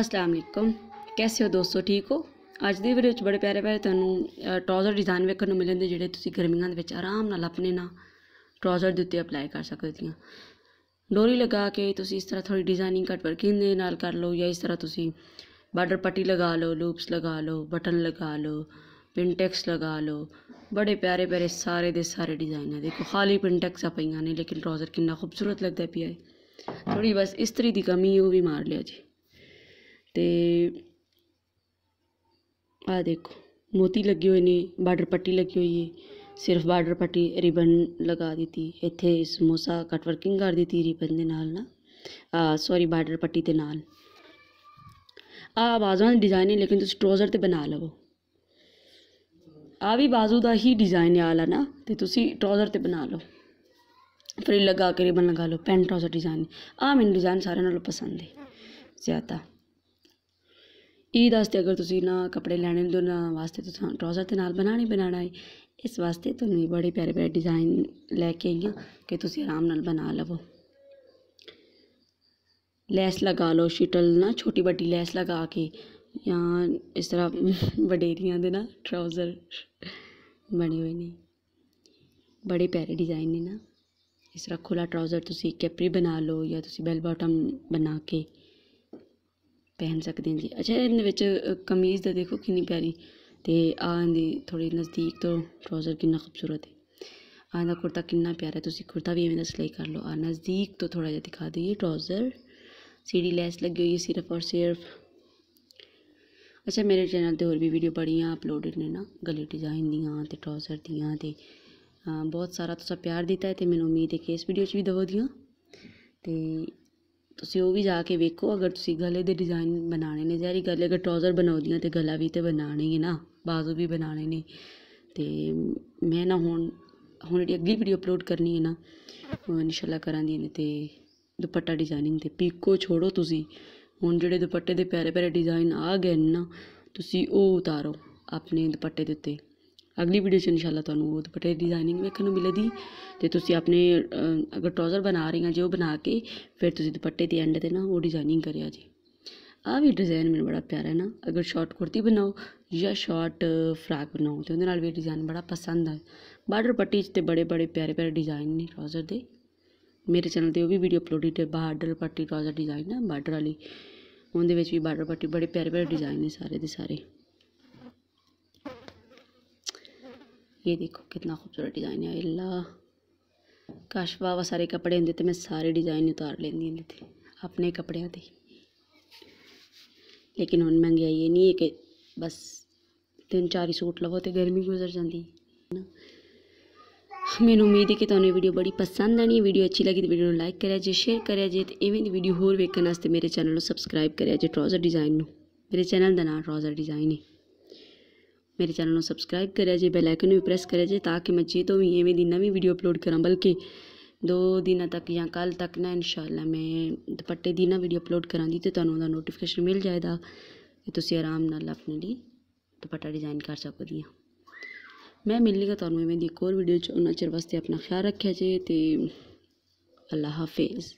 ਅਸਲਾਮ ਅਲੈਕਮ ਕੈਸੇ ਹੋ ਦੋਸਤੋ ਠੀਕ ਹੋ ਅੱਜ ਦੀ ਵੀਡੀਓ ਵਿੱਚ ਬੜੇ ਪਿਆਰੇ ਪਿਆਰੇ ਤੁਹਾਨੂੰ ਟਰਾਊਜ਼ਰ ਡਿਜ਼ਾਈਨ ਵੇਖਣ ਨੂੰ ਮਿਲਣਗੇ ਜਿਹੜੇ ਤੁਸੀਂ ਗਰਮੀਆਂ ਦੇ ਵਿੱਚ ਆਰਾਮ ਨਾਲ ਆਪਣੇ ਨਾਲ ਟਰਾਊਜ਼ਰ ਦੇ ਉੱਤੇ ਅਪਲਾਈ ਕਰ ਸਕਦੇ ਹੋ ਡੋਰੀ ਲਗਾ ਕੇ ਤੁਸੀਂ ਇਸ ਤਰ੍ਹਾਂ ਥੋੜੀ ਡਿਜ਼ਾਈਨਿੰਗ ਕੱਟ ਵਰਕਿੰਗ ਦੇ ਨਾਲ ਕਰ ਲਓ ਜਾਂ ਇਸ ਤਰ੍ਹਾਂ ਤੁਸੀਂ ਬਾਰਡਰ ਪੱਟੀ ਲਗਾ ਲਓ ਲੂਪਸ ਲਗਾ ਲਓ ਬਟਨ ਲਗਾ ਲਓ ਪਿੰਟੈਕਸ ਲਗਾ ਲਓ ਬੜੇ ਪਿਆਰੇ ਪਿਆਰੇ ਸਾਰੇ ਦੇ ਸਾਰੇ ਡਿਜ਼ਾਈਨ ਹੈ ਦੇਖੋ ਖਾਲੀ ਪਿੰਟੈਕਸ ਆ ਪਈਆਂ ਨੇ ਲੇਕਿਨ ਟਰਾਊਜ਼ਰ ਕਿੰਨਾ ਖੂਬਸੂਰਤ ਲੱਗਦਾ ਪਿਆ ਥੋੜੀ ਬਸ ਇਸਤਰੀ ਦੀ ਕਮੀ ਉਹ ਵੀ ਮਾਰ ਲਿਆ ਜੀ ਤੇ ਆ ਦੇਖੋ ਮੋਤੀ ਲੱਗੇ ਹੋਏ ਨੇ ਬਾਰਡਰ ਪੱਟੀ ਲੱਗੀ ਹੋਈ ਹੈ ਸਿਰਫ ਬਾਰਡਰ ਪੱਟੀ ਰਿਬਨ ਲਗਾ ਦਿੱਤੀ ਇੱਥੇ ਮੋਸਾ ਕਟ ਵਰਕਿੰਗ ਕਰ ਦਿੱਤੀ ਰਿਬਨ ਦੇ ਨਾਲ ਨਾ ਆ ਸੌਰੀ ਬਾਰਡਰ ਪੱਟੀ ਦੇ ਨਾਲ ਆ ਬਾਜ਼ੂਆਂ ਦਾ ਡਿਜ਼ਾਈਨ ਹੈ ਲੇਕਿਨ ਤੁਸੀਂ ਟਰੋਜ਼ਰ ਤੇ ਬਣਾ ਲਵੋ ਆ ਵੀ ਬਾਜ਼ੂ ਦਾ ਹੀ ਡਿਜ਼ਾਈਨ ਹੈ ਆਲਾ ਨਾ ਤੇ ਤੁਸੀਂ ਟਰੋਜ਼ਰ ਤੇ ਬਣਾ ਲਓ ਫ੍ਰੀ ਲਗਾ ਕੇ ਰਿਬਨ ਲਗਾ ਲਓ ਪੈਂਟ ਟਰੋਜ਼ਰ ਡਿਜ਼ਾਈਨ ਆ ਮੈਨੂੰ ਡਿਜ਼ਾਈਨ ਸਾਰਿਆਂ ਨਾਲੋਂ ਪਸੰਦ ਹੈ ਜ਼ਿਆਦਾ ਇਹ ਦੱਸਦੇ ਅਗਰ ਤੁਸੀਂ ਨਾ ਕੱਪੜੇ ਲੈਣੇ ਨੇ ਦੋਨਾਂ ਵਾਸਤੇ ਤੁਸੀਂ ਟਰਾਊਜ਼ਰ ਤੇ ਨਾਲ ਬਣਾਣੀ ਬਣਾਣਾ ਹੈ ਇਸ ਵਾਸਤੇ ਤੁਹਾਨੂੰ ਇਹ ਬੜੇ ਪਿਆਰੇ ਪਿਆਰੇ ਡਿਜ਼ਾਈਨ ਲੈ ਕੇ ਆਈਆਂ ਕਿ ਤੁਸੀਂ ਆਰਾਮ ਨਾਲ ਬਣਾ ਲਵੋ ਲੈਸ ਲਗਾ ਲਓ ਸ਼ਿਟਲ ਨਾ ਛੋਟੀ ਵੱਡੀ ਲੈਸ ਲਗਾ ਕੇ ਜਾਂ ਇਸ ਤਰ੍ਹਾਂ ਵਡੇਰੀਆਂ ਦੇ ਨਾ ਟਰਾਊਜ਼ਰ ਬਣੇ ਹੋਏ ਨੇ ਬੜੇ ਪਿਆਰੇ ਡਿਜ਼ਾਈਨ ਨੇ ਨਾ ਇਸ ਤਰ੍ਹਾਂ ਖੁੱਲਾ ਟਰਾਊਜ਼ਰ ਤੁਸੀਂ ਕੈਪਰੀ ਬਣਾ ਲਓ ਜਾਂ ਤੁਸੀਂ ਬੈਲ ਬਾਟਮ ਬਣਾ ਕੇ ਪਹਿਨ ਸਕਦੇ ਹਾਂ ਜੀ ਅੱਛਾ ਇਹਦੇ ਵਿੱਚ ਕਮੀਜ਼ ਦਾ ਦੇਖੋ ਕਿੰਨੀ ਪਿਆਰੀ ਤੇ ਆਹ ਦੀ ਥੋੜੀ ਨਜ਼ਦੀਕ ਤੋਂ ਟਰਾਊਜ਼ਰ ਕਿੰਨਾ ਖੂਬਸੂਰਤ ਹੈ ਆਹ ਦਾ ਕੁਰਤਾ ਕਿੰਨਾ ਪਿਆਰਾ ਤੁਸੀਂ ਕੁਰਤਾ ਵੀ ਐਵੇਂ ਦਾ ਸਿਲਾਈ ਕਰ ਲਓ ਆ ਨਜ਼ਦੀਕ ਤੋਂ ਥੋੜਾ ਜਿਹਾ ਦਿਖਾ ਦਈਏ ਟਰਾਊਜ਼ਰ ਸੀਡੀ ਲੈਸ ਲੱਗੀ ਹੋਈ ਹੈ ਸਿਰਫ ਔਰ ਸਿਰਫ ਅੱਛਾ ਮੇਰੇ ਚੈਨਲ ਤੇ ਹੋਰ ਵੀ ਵੀਡੀਓ ਬੜੀਆਂ ਅਪਲੋਡਡ ਨੇ ਨਾ ਗਲੇ ਡਿਜ਼ਾਈਨ ਦੀਆਂ ਤੇ ਟਰਾਊਜ਼ਰ ਦੀਆਂ ਤੇ ਬਹੁਤ ਸਾਰਾ ਤੁਸੀਂ ਪਿਆਰ ਦਿੱਤਾ ਹੈ ਤੇ ਮੈਨੂੰ ਉਮੀਦ ਹੈ ਕਿ ਇਸ ਵੀਡੀਓ 'ਚ ਵੀ ਦਿਓ ਦੀਆਂ ਤੇ ਤੁਸੀਂ ਉਹ ਵੀ ਜਾ ਕੇ ਵੇਖੋ ਅਗਰ ਤੁਸੀਂ ਗਲੇ ਦੇ ਡਿਜ਼ਾਈਨ ਬਣਾਣੇ ਨੇ ਜ਼ਾਰੀ ਗੱਲ ਅਗਰ ਟਰਾਊਜ਼ਰ ਬਣਾਉਂਦੀਆਂ ਤੇ ਗਲਾ ਵੀ ਤੇ ਬਣਾਣੇ ਹੀ ਨਾ ਬਾਜ਼ੂ ਵੀ ਬਣਾਣੇ ਨੇ ਤੇ ਮੈਂ ਨਾ ਹੁਣ ਹੁਣ ਜਿਹੜੀ ਅਗਲੀ ਵੀਡੀਓ ਅਪਲੋਡ ਕਰਨੀ ਹੈ ਨਾ ਇਨਸ਼ਾਅੱਲਾ ਕਰਾਂਗੀ ਨੇ ਤੇ ਦੁਪੱਟਾ ਡਿਜ਼ਾਈਨਿੰਗ ਤੇ ਪੀਕੋ ਛੋੜੋ ਤੁਸੀਂ ਹੁਣ ਜਿਹੜੇ ਦੁਪੱਟੇ ਦੇ ਪਿਆਰੇ ਪਿਆਰੇ ਡਿਜ਼ਾਈਨ ਆ ਗਏ ਨਾ ਤੁਸੀਂ ਉਹ ਉਤਾਰੋ ਆਪਣੇ ਦੁਪੱਟੇ ਦੇ ਉੱਤੇ ਅਗਲੀ ਵੀਡੀਓ 'ਚ ਇਨਸ਼ਾਅੱਲਾ ਤੁਹਾਨੂੰ ਉਹ ਦੁਪੱਟੇ ਡਿਜ਼ਾਈਨਿੰਗ ਵੇਖਣ ਨੂੰ ਮਿਲੇਗੀ ਤੇ ਤੁਸੀਂ ਆਪਣੇ ਅਗਰ ਟੌਜ਼ਰ ਬਣਾ ਰਹੇ ਹੋ ਜੇ ਉਹ ਬਣਾ ਕੇ ਫਿਰ ਤੁਸੀਂ ਦੁਪੱਟੇ ਦੇ ਐਂਡ ਤੇ ਨਾ ਉਹ ਡਿਜ਼ਾਈਨਿੰਗ ਕਰਿਆ ਜੀ ਆ ਵੀ ਡਿਜ਼ਾਈਨ ਮੈਨੂੰ ਬੜਾ ਪਿਆਰਾ ਹੈ ਨਾ ਅਗਰ ਸ਼ਾਰਟ ਕੁਰਤੀ ਬਣਾਓ ਜਾਂ ਸ਼ਾਰਟ ਫਰਾਕ ਬਣਾਓ ਤੇ ਉਹਦੇ ਨਾਲ ਵੀ ਡਿਜ਼ਾਈਨ ਬੜਾ ਪਸੰਦ ਆ ਬਾਰਡਰ ਪੱਟੀ 'ਚ ਤੇ ਬੜੇ ਬੜੇ ਪਿਆਰੇ ਪਿਆਰੇ ਡਿਜ਼ਾਈਨ ਨੇ ਟੌਜ਼ਰ ਦੇ ਮੇਰੇ ਚੈਨਲ ਤੇ ਉਹ ਵੀ ਵੀਡੀਓ ਅਪਲੋਡਡ ਹੈ ਬਾਰਡਰ ਪੱਟੀ ਟੌਜ਼ਰ ਡਿਜ਼ਾਈਨ ਨਾ ਬਾਰਡਰ ਵਾਲੀ ਉਹਦੇ ਵਿੱਚ ਵੀ ਬਾਰਡਰ ਪੱਟੀ ਬੜੇ ਪਿਆਰੇ ਪਿਆਰੇ ਡਿਜ਼ਾਈਨ ਨੇ ਸਾਰੇ ਦੇ ਸਾਰੇ ये देखो कितना खूबसूरत डिज़ाइन है अल्लाह काश वाह सारे कपड़े होंगे तो मैं सारे डिज़ाइन उतार लेंदी होंदी ते अपने कपड़ियां दे लेकिन हम महंगाई ये नहीं है कि बस तीन चार सूट लवो तो गर्मी गुजर जाती ना मैंने उम्मीद है कि तुम्हें वीडियो बड़ी पसंद आनी वीडियो अच्छी लगी तो वीडियो लाइक करे जे शेयर करे जे तो इवें वीडियो होर वेखन मेरे चैनल को सबसक्राइब करें जे ट्राउज़र डिज़ाइन मेरे चैनल का ना ट्रॉजर डिज़ाइन है ਮੇਰੇ ਚੈਨਲ ਨੂੰ ਸਬਸਕ੍ਰਾਈਬ ਕਰਿਆ ਜੇ ਬੈਲ ਆਈਕਨ ਵੀ ਪ੍ਰੈਸ ਕਰਿਆ ਜੇ ਤਾਂ ਕਿ ਮੈਂ ਜੀ ਤੋਂ ਵੀ ਐਵੇਂ ਦੀ ਨਵੀਂ ਵੀਡੀਓ ਅਪਲੋਡ ਕਰਾਂ ਬਲਕਿ ਦੋ ਦਿਨਾਂ ਤੱਕ ਜਾਂ ਕੱਲ ਤੱਕ ਨਾ ਇਨਸ਼ਾਅੱਲਾ ਮੈਂ ਦੁਪੱਟੇ ਦੀ ਨਾ ਵੀਡੀਓ ਅਪਲੋਡ ਕਰਾਂਗੀ ਤੇ ਤੁਹਾਨੂੰ ਉਹਦਾ ਨੋਟੀਫਿਕੇਸ਼ਨ ਮਿਲ ਜਾਏਗਾ ਕਿ ਤੁਸੀਂ ਆਰਾਮ ਨਾਲ ਆਪਣੇ ਲਈ ਦੁਪੱਟਾ ਡਿਜ਼ਾਈਨ ਕਰ ਸਕਦੇ ਹੋ ਮੈਂ ਮਿਲਣੀਗਾ ਤੁਹਾਨੂੰ ਐਵੇਂ ਦੀ ਇੱਕ ਹੋਰ ਵੀਡੀਓ 'ਚ ਉਹਨਾਂ ਚਿਰ ਵਾਸਤੇ ਆਪਣਾ ਖਿਆਲ ਰੱਖਿਆ ਜੇ ਤੇ ਅੱਲਾਹ ਹਾਫਿਜ਼